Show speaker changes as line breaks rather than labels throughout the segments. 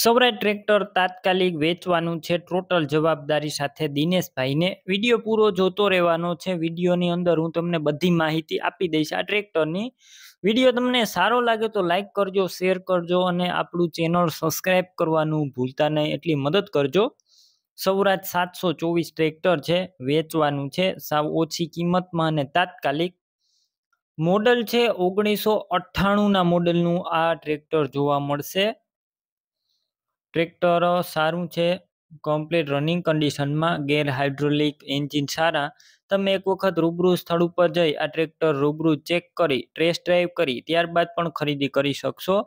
Swaraj tractor તાત્કાલિક વેચવાનું છે ટોટલ જવાબદારી સાથે દિનેશભાઈને વિડીયો પૂરો જોતો રહેવાનો છે વિડીયોની અંદર હું તમને બધી માહિતી આપી દઈશ આ ટ્રેક્ટરની વિડીયો તમને સારો લાગે તો લાઇક કરજો શેર કરજો અને આપણું ચેનલ સબસ્ક્રાઈબ કરવાનું ભૂલતા નહીં એટલી મદદ કરજો સૌરાજ સાતસો ચોવીસ ટ્રેક્ટર છે વેચવાનું છે સાવ ઓછી કિંમતમાં અને તાત્કાલિક મોડલ છે ઓગણીસો અઠ્ઠાણુંના મોડલનું આ ટ્રેક્ટર જોવા મળશે ટ્રેક્ટર સારું છે કમ્પ્લીટ રનિંગ કન્ડિશનમાં ગેર હાઇડ્રોલિક એન્જિન સારા તમે એક વખત રૂબરૂ સ્થળ ઉપર જઈ આ ટ્રેક્ટર રૂબરૂ ચેક કરી ટેસ્ટ ડ્રાઈવ કરી ત્યારબાદ પણ ખરીદી કરી શકશો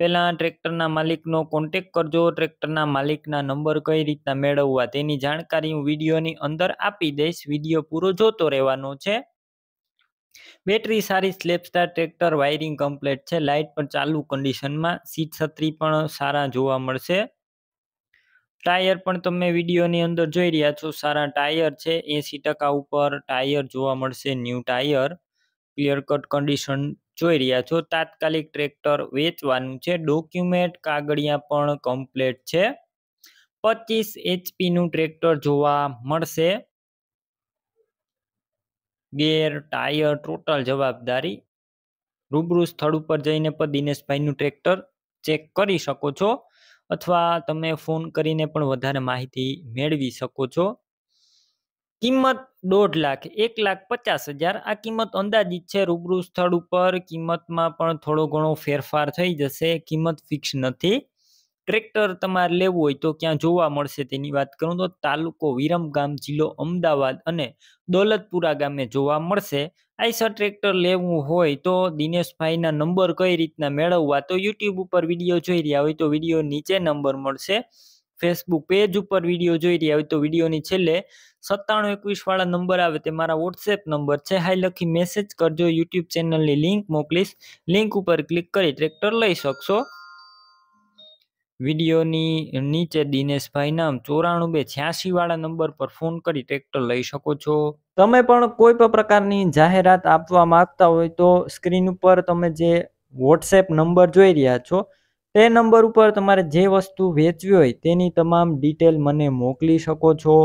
પહેલાં ટ્રેક્ટરના માલિકનો કોન્ટેક કરજો ટ્રેક્ટરના માલિકના નંબર કઈ રીતના મેળવવા તેની જાણકારી હું વિડીયોની અંદર આપી દઈશ વિડીયો પૂરો જોતો રહેવાનો છે બેટરી સારી સ્લેપસ્ટાર ટ્રેક્ટર વાયરિંગ કમ્પ્લીટ છે લાઇટ પણ ચાલુ કન્ડિશનમાં સીટ છત્રી પણ સારા જોવા મળશે ટાયર પણ તમે વિડીયોની અંદર જોઈ રહ્યા છો સારા ટાયર છે એંસી ટકા ઉપર ટાયર જોવા મળશે new tyre clear cut condition જોઈ રહ્યા છો તાત્કાલિક ટ્રેક્ટર વેચવાનું છે ડોક્યુમેન્ટ કાગળિયા પણ કમ્પ્લીટ છે પચીસ એચપીનું ટ્રેક્ટર જોવા મળશે ગેર ટાયર ટોટલ જવાબદારી રૂબરૂ સ્થળ ઉપર જઈને પણ દિનેશભાઈનું ટ્રેક્ટર ચેક કરી શકો છો અથવા તમે ફોન કરીને પણ વધારે માહિતી મેળવી શકો છો કિંમત દોઢ લાખ એક લાખ પચાસ હજાર આ કિંમત અંદાજિત છે રૂબરૂ સ્થળ ઉપર કિંમતમાં પણ થોડો ઘણો ફેરફાર થઈ જશે કિંમત ફિક્સ નથી ટ્રેક્ટર તમારે લેવું હોય તો ક્યાં જોવા મળશે તેની વાત કરું તો તાલુકો વિરમગામ જિલ્લો અમદાવાદ અને દોલતપુરા ગામે જોવા મળશે આઈસા ટ્રેક્ટર લેવું હોય તો દિનેશભાઈના નંબર કઈ રીતના મેળવવા તો યુટ્યુબ ઉપર વિડીયો જોઈ રહ્યા હોય તો વિડીયો નીચે નંબર મળશે ફેસબુક પેજ ઉપર વિડીયો જોઈ રહ્યા હોય તો વિડીયોની છેલ્લે સત્તાણું એકવીસ વાળા નંબર આવે તે મારા વોટ્સએપ નંબર છે હાઈ લખી મેસેજ કરજો યુટ્યુબ ચેનલની લિંક મોકલીશ લિંક ઉપર ક્લિક કરી ટ્રેક્ટર લઈ શકશો વિડીયોની નીચે દિનેશભાઈ નામ ચોરાણું બે છ્યાસી વાળા નંબર પર ફોન કરી ટ્રેક્ટર લઈ શકો છો તમે પણ કોઈ પણ પ્રકારની જાહેરાત આપવા માંગતા હોય તો સ્ક્રીન ઉપર તમે જે વોટ્સએપ નંબર જોઈ રહ્યા છો તે નંબર ઉપર તમારે જે વસ્તુ વેચવી હોય તેની તમામ ડિટેલ મને મોકલી શકો છો